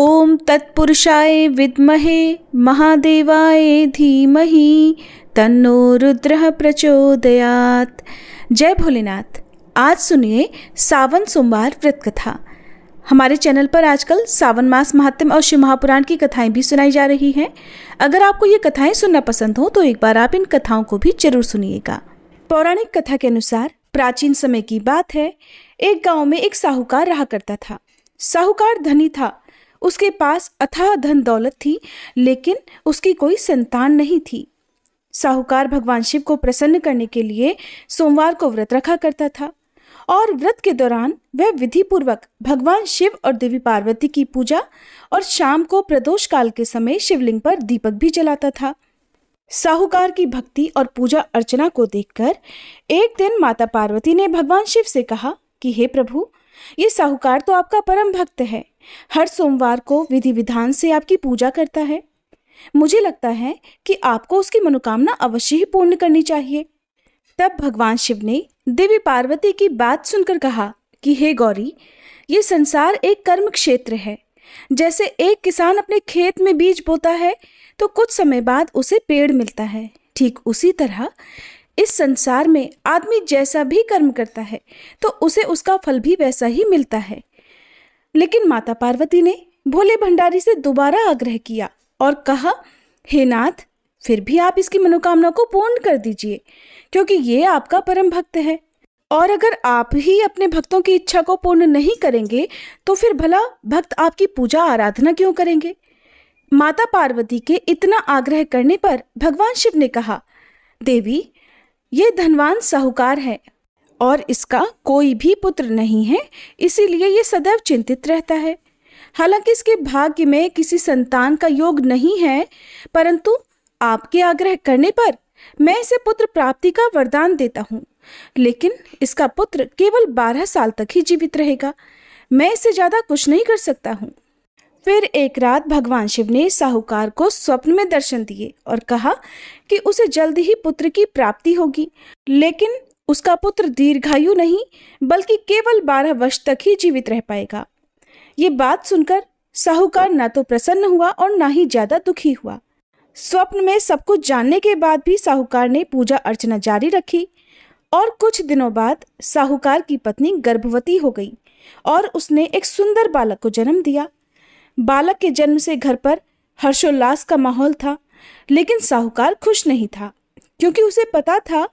ओम तत्पुरुषाय विद्महे महादेवाय धीमह तन्नो रुद्र प्रचोदयात जय भोलेनाथ आज सुनिए सावन सोमवार व्रत कथा हमारे चैनल पर आजकल सावन मास महात्म और शिव महापुराण की कथाएं भी सुनाई जा रही हैं अगर आपको ये कथाएं सुनना पसंद हो तो एक बार आप इन कथाओं को भी जरूर सुनिएगा पौराणिक कथा के अनुसार प्राचीन समय की बात है एक गांव में एक साहूकार रहा करता था साहूकार धनी था उसके पास अथाह धन दौलत थी लेकिन उसकी कोई संतान नहीं थी साहूकार भगवान शिव को प्रसन्न करने के लिए सोमवार को व्रत रखा करता था और व्रत के दौरान वह विधिपूर्वक भगवान शिव और देवी पार्वती की पूजा और शाम को प्रदोष काल के समय शिवलिंग पर दीपक भी जलाता था साहूकार की भक्ति और पूजा अर्चना को देखकर एक दिन माता पार्वती ने भगवान शिव से कहा कि हे प्रभु ये साहूकार तो आपका परम भक्त है हर सोमवार को विधि विधान से आपकी पूजा करता है मुझे लगता है कि आपको उसकी मनोकामना अवश्य ही पूर्ण करनी चाहिए तब भगवान शिव ने देवी पार्वती की बात सुनकर कहा कि हे गौरी ये संसार एक कर्म क्षेत्र है जैसे एक किसान अपने खेत में बीज बोता है तो कुछ समय बाद उसे पेड़ मिलता है ठीक उसी तरह इस संसार में आदमी जैसा भी कर्म करता है तो उसे उसका फल भी वैसा ही मिलता है लेकिन माता पार्वती ने भोले भंडारी से दोबारा आग्रह किया और कहा हे नाथ फिर भी आप इसकी मनोकामना को पूर्ण कर दीजिए क्योंकि ये आपका परम भक्त है और अगर आप ही अपने भक्तों की इच्छा को पूर्ण नहीं करेंगे तो फिर भला भक्त आपकी पूजा आराधना क्यों करेंगे माता पार्वती के इतना आग्रह करने पर भगवान शिव ने कहा देवी ये धनवान साहूकार है और इसका कोई भी पुत्र नहीं है इसीलिए ये सदैव चिंतित रहता है हालांकि इसके भाग्य में किसी संतान का योग नहीं है परंतु आपके आग्रह करने पर मैं इसे पुत्र प्राप्ति का वरदान देता हूँ लेकिन इसका पुत्र केवल बारह साल तक ही जीवित रहेगा मैं इससे ज़्यादा कुछ नहीं कर सकता हूँ फिर एक रात भगवान शिव ने साहूकार को स्वप्न में दर्शन दिए और कहा कि उसे जल्द ही पुत्र की प्राप्ति होगी लेकिन उसका पुत्र दीर्घायु नहीं बल्कि केवल बारह वर्ष तक ही जीवित रह पाएगा ये बात सुनकर साहूकार न तो प्रसन्न हुआ और ना ही ज्यादा दुखी हुआ स्वप्न में सब कुछ जानने के बाद भी साहूकार ने पूजा अर्चना जारी रखी और कुछ दिनों बाद साहूकार की पत्नी गर्भवती हो गई और उसने एक सुंदर बालक को जन्म दिया बालक के जन्म से घर पर हर्षोल्लास का माहौल था लेकिन साहूकार खुश नहीं था क्योंकि उसे पता था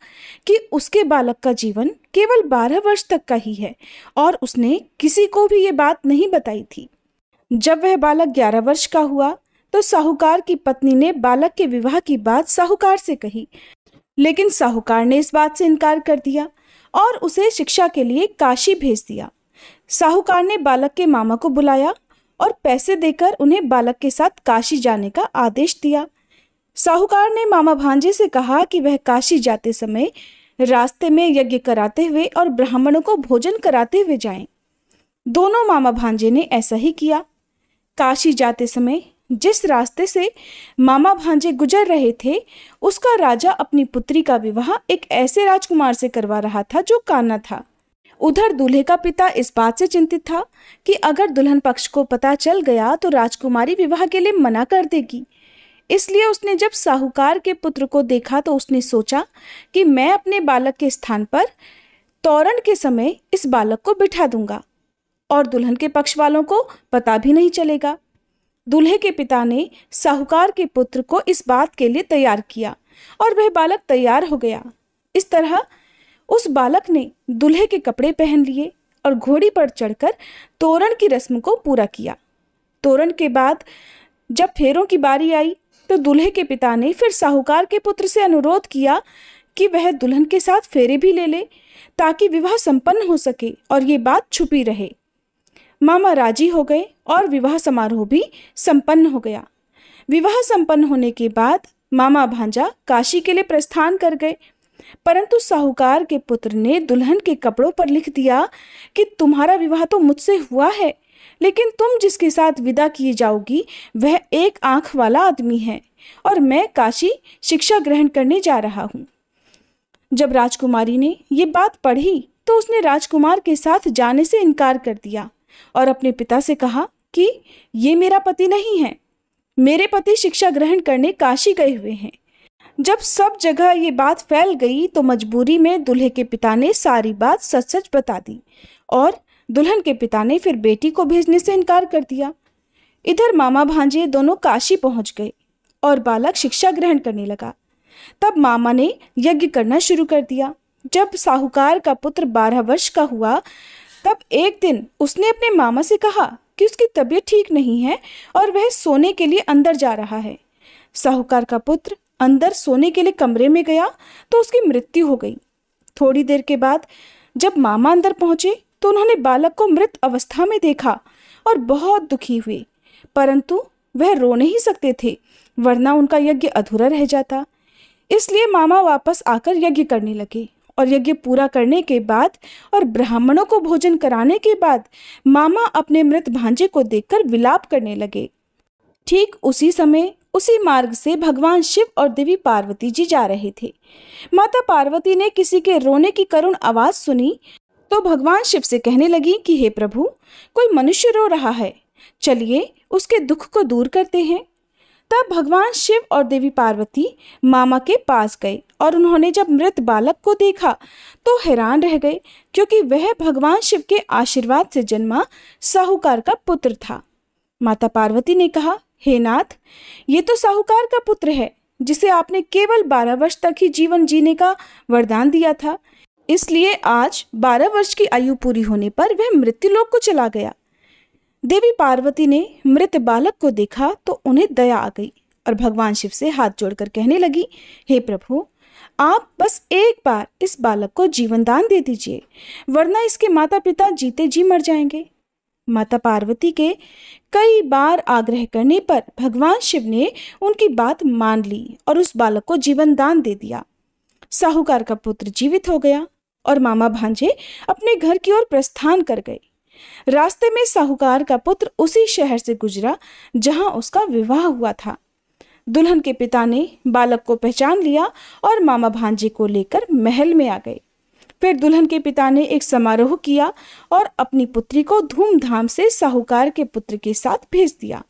कि उसके बालक का जीवन केवल बारह वर्ष तक का ही है और उसने किसी को भी ये बात नहीं बताई थी जब वह बालक ग्यारह वर्ष का हुआ तो साहूकार की पत्नी ने बालक के विवाह की बात साहूकार से कही लेकिन साहूकार ने इस बात से इनकार कर दिया और उसे शिक्षा के लिए काशी भेज दिया साहूकार ने बालक के मामा को बुलाया और पैसे देकर उन्हें बालक के साथ काशी जाने का आदेश दिया साहूकार ने मामा भांजे से कहा कि वह काशी जाते समय रास्ते में यज्ञ कराते हुए और ब्राह्मणों को भोजन कराते हुए जाएं। दोनों मामा भांजे ने ऐसा ही किया काशी जाते समय जिस रास्ते से मामा भांजे गुजर रहे थे उसका राजा अपनी पुत्री का विवाह एक ऐसे राजकुमार से करवा रहा था जो काना था उधर दूल्हे का पिता इस बात से चिंतित था कि अगर दुल्हन पक्ष को पता चल गया तो राजकुमारी विवाह के लिए मना कर देगी इसलिए उसने जब साहूकार के पुत्र को देखा तो उसने सोचा कि मैं अपने बालक के स्थान पर तोरण के समय इस बालक को बिठा दूंगा और दुल्हन के पक्ष वालों को पता भी नहीं चलेगा दूल्हे के पिता ने साहूकार के पुत्र को इस बात के लिए तैयार किया और वह बालक तैयार हो गया इस तरह उस बालक ने दूल्हे के कपड़े पहन लिए और घोड़ी पर चढ़कर तोरण की रस्म को पूरा किया तोरण के बाद जब फेरों की बारी आई तो दूल्हे के पिता ने फिर साहूकार के पुत्र से अनुरोध किया कि वह दुल्हन के साथ फेरे भी ले ले ताकि विवाह संपन्न हो सके और ये बात छुपी रहे मामा राजी हो गए और विवाह समारोह भी संपन्न हो गया विवाह संपन्न होने के बाद मामा भांजा काशी के लिए प्रस्थान कर गए परंतु साहूकार के पुत्र ने दुल्हन के कपड़ों पर लिख दिया कि तुम्हारा विवाह तो मुझसे हुआ है लेकिन तुम जिसके साथ विदा किए जाओगी वह एक आंख वाला आदमी है और मैं काशी शिक्षा ग्रहण करने जा रहा हूँ जब राजकुमारी ने ये बात पढ़ी तो उसने राजकुमार के साथ जाने से इनकार कर दिया और अपने पिता से कहा कि ये मेरा पति नहीं है मेरे पति शिक्षा ग्रहण करने काशी गए हुए हैं जब सब जगह ये बात फैल गई तो मजबूरी में दूल्हे के पिता ने सारी बात सच सच बता दी और दुल्हन के पिता ने फिर बेटी को भेजने से इनकार कर दिया इधर मामा भांजे दोनों काशी पहुंच गए और बालक शिक्षा ग्रहण करने लगा तब मामा ने यज्ञ करना शुरू कर दिया जब साहूकार का पुत्र बारह वर्ष का हुआ तब एक दिन उसने अपने मामा से कहा कि उसकी तबीयत ठीक नहीं है और वह सोने के लिए अंदर जा रहा है साहूकार का पुत्र अंदर सोने के लिए कमरे में गया तो उसकी मृत्यु हो गई थोड़ी देर के बाद जब मामा अंदर पहुंचे तो उन्होंने बालक को मृत अवस्था में देखा और बहुत दुखी हुए परंतु वह रो नहीं सकते थे वरना उनका यज्ञ अधूरा रह जाता इसलिए मामा वापस आकर यज्ञ करने लगे और यज्ञ पूरा करने के बाद और ब्राह्मणों को भोजन कराने के बाद मामा अपने मृत भांजे को देखकर विलाप करने लगे ठीक उसी समय उसी मार्ग से भगवान शिव और देवी पार्वती जी जा रहे थे माता पार्वती ने किसी के रोने की करुण आवाज़ सुनी तो भगवान शिव से कहने लगी कि हे प्रभु कोई मनुष्य रो रहा है चलिए उसके दुख को दूर करते हैं तब भगवान शिव और देवी पार्वती मामा के पास गए और उन्होंने जब मृत बालक को देखा तो हैरान रह गए क्योंकि वह भगवान शिव के आशीर्वाद से जन्मा साहूकार का पुत्र था माता पार्वती ने कहा हे नाथ ये तो साहूकार का पुत्र है जिसे आपने केवल बारह वर्ष तक ही जीवन जीने का वरदान दिया था इसलिए आज बारह वर्ष की आयु पूरी होने पर वह मृत्युलोक को चला गया देवी पार्वती ने मृत बालक को देखा तो उन्हें दया आ गई और भगवान शिव से हाथ जोड़कर कहने लगी हे प्रभु आप बस एक बार इस बालक को जीवन दान दे दीजिए वरना इसके माता पिता जीते जी मर जाएंगे माता पार्वती के कई बार आग्रह करने पर भगवान शिव ने उनकी बात मान ली और उस बालक को जीवन दान दे दिया साहूकार का पुत्र जीवित हो गया और मामा भांजे अपने घर की ओर प्रस्थान कर गए रास्ते में साहूकार का पुत्र उसी शहर से गुजरा जहां उसका विवाह हुआ था दुल्हन के पिता ने बालक को पहचान लिया और मामा भांजे को लेकर महल में आ गए फिर दुल्हन के पिता ने एक समारोह किया और अपनी पुत्री को धूमधाम से साहूकार के पुत्र के साथ भेज दिया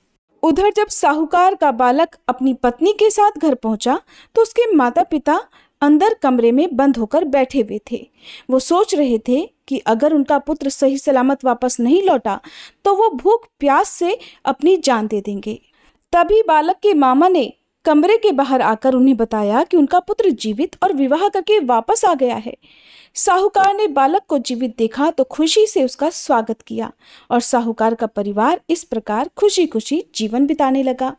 उधर जब साहूकार का बालक अपनी पत्नी के साथ घर पहुंचा तो उसके माता पिता अंदर कमरे में बंद होकर बैठे हुए थे वो सोच रहे थे कि अगर उनका पुत्र सही सलामत वापस नहीं लौटा तो वो भूख प्यास से अपनी जान दे देंगे तभी बालक के मामा ने कमरे के बाहर आकर उन्हें बताया कि उनका पुत्र जीवित और विवाह करके वापस आ गया है साहूकार ने बालक को जीवित देखा तो खुशी से उसका स्वागत किया और साहूकार का परिवार इस प्रकार खुशी खुशी जीवन बिताने लगा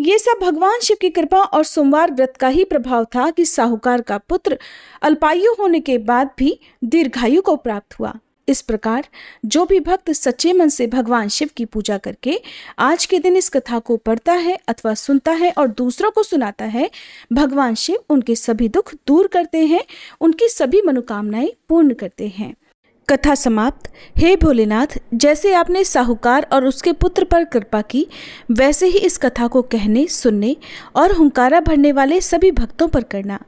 ये सब भगवान शिव की कृपा और सोमवार व्रत का ही प्रभाव था कि साहूकार का पुत्र अल्पायु होने के बाद भी दीर्घायु को प्राप्त हुआ इस प्रकार जो भी भक्त सच्चे मन से भगवान शिव की पूजा करके आज के दिन इस कथा को पढ़ता है अथवा सुनता है और दूसरों को सुनाता है भगवान शिव उनके सभी दुख दूर करते हैं उनकी सभी मनोकामनाएं पूर्ण करते हैं कथा समाप्त हे भोलेनाथ जैसे आपने साहूकार और उसके पुत्र पर कृपा की वैसे ही इस कथा को कहने सुनने और हुंकारा भरने वाले सभी भक्तों पर करना